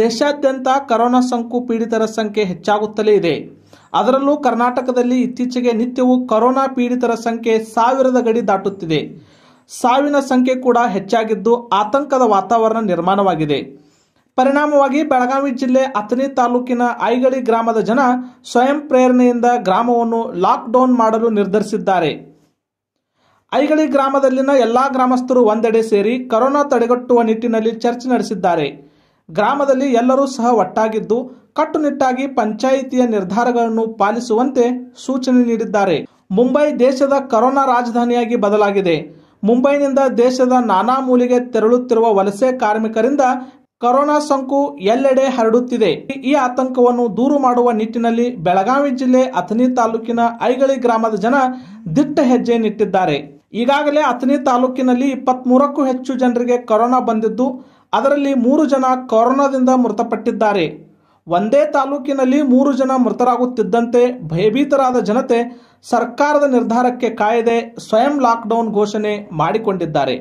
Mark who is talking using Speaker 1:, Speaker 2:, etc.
Speaker 1: ದೇಶಾದ್ಯಂತ ಕರೋನಾ ಸೋಂಕು ಪೀಡಿತರ ಸಂಖ್ಯೆ ಹೆಚ್ಚಾಗುತ್ತಲೇ ಇದೆ ಅದರಲ್ಲೂ ಕರ್ನಾಟಕದಲ್ಲಿ ಇತ್ತೀಚೆಗೆ ನಿತ್ಯವೂ ಕರೋನಾ ಪೀಡಿತರ ಸಂಖ್ಯೆ ಸಾವಿರದ ಗಡಿ ದಾಟುತ್ತಿದೆ ಸಾವಿನ ಸಂಖ್ಯೆ ಕೂಡ ಹೆಚ್ಚಾಗಿದ್ದು ಆತಂಕದ ವಾತಾವರಣ ನಿರ್ಮಾಣವಾಗಿದೆ ಪರಿಣಾಮವಾಗಿ ಬೆಳಗಾವಿ ಜಿಲ್ಲೆ ಅಥಣಿ ತಾಲೂಕಿನ ಐಗಳಿ ಗ್ರಾಮದ ಜನ ಸ್ವಯಂ ಪ್ರೇರಣೆಯಿಂದ ಗ್ರಾಮವನ್ನು ಲಾಕ್ಡೌನ್ ಮಾಡಲು ನಿರ್ಧರಿಸಿದ್ದಾರೆ ಐಗಳಿ ಗ್ರಾಮದಲ್ಲಿನ ಎಲ್ಲಾ ಗ್ರಾಮಸ್ಥರು ಒಂದೆಡೆ ಸೇರಿ ಕರೋನಾ ತಡೆಗಟ್ಟುವ ನಿಟ್ಟಿನಲ್ಲಿ ಚರ್ಚೆ ನಡೆಸಿದ್ದಾರೆ ಗ್ರಾಮದಲ್ಲಿ ಎಲ್ಲರೂ ಸಹ ಒಟ್ಟಾಗಿದ್ದು ಕಟ್ಟುನಿಟ್ಟಾಗಿ ಪಂಚಾಯಿತಿಯ ನಿರ್ಧಾರಗಳನ್ನು ಪಾಲಿಸುವಂತೆ ಸೂಚನೆ ನೀಡಿದ್ದಾರೆ ಮುಂಬೈ ದೇಶದ ಕೊರೋನಾ ರಾಜಧಾನಿಯಾಗಿ ಬದಲಾಗಿದೆ ಮುಂಬೈನಿಂದ ದೇಶದ ನಾನಾ ಮೂಲೆಗೆ ತೆರಳುತ್ತಿರುವ ವಲಸೆ ಕಾರ್ಮಿಕರಿಂದ ಕೊರೋನಾ ಸೋಂಕು ಎಲ್ಲೆಡೆ ಹರಡುತ್ತಿದೆ ಈ ಆತಂಕವನ್ನು ದೂರು ಮಾಡುವ ನಿಟ್ಟಿನಲ್ಲಿ ಬೆಳಗಾವಿ ಜಿಲ್ಲೆ ಅಥಣಿ ತಾಲೂಕಿನ ಐಗಳಿ ಗ್ರಾಮದ ಜನ ದಿಟ್ಟ ಹೆಜ್ಜೆ ನಿಟ್ಟಿದ್ದಾರೆ ಈಗಾಗಲೇ ಅಥಣಿ ತಾಲೂಕಿನಲ್ಲಿ ಇಪ್ಪತ್ತ್ ಹೆಚ್ಚು ಜನರಿಗೆ ಕೊರೋನಾ ಬಂದಿದ್ದು ಅದರಲ್ಲಿ ಮೂರು ಜನ ಕೊರೋನಾದಿಂದ ಮೃತಪಟ್ಟಿದ್ದಾರೆ ಒಂದೇ ತಾಲೂಕಿನಲ್ಲಿ ಮೂರು ಜನ ಮೃತರಾಗುತ್ತಿದ್ದಂತೆ ಭಯಭೀತರಾದ ಜನತೆ ಸರ್ಕಾರದ ನಿರ್ಧಾರಕ್ಕೆ ಕಾಯದೆ ಸ್ವಯಂ ಲಾಕ್ಡೌನ್ ಘೋಷಣೆ ಮಾಡಿಕೊಂಡಿದ್ದಾರೆ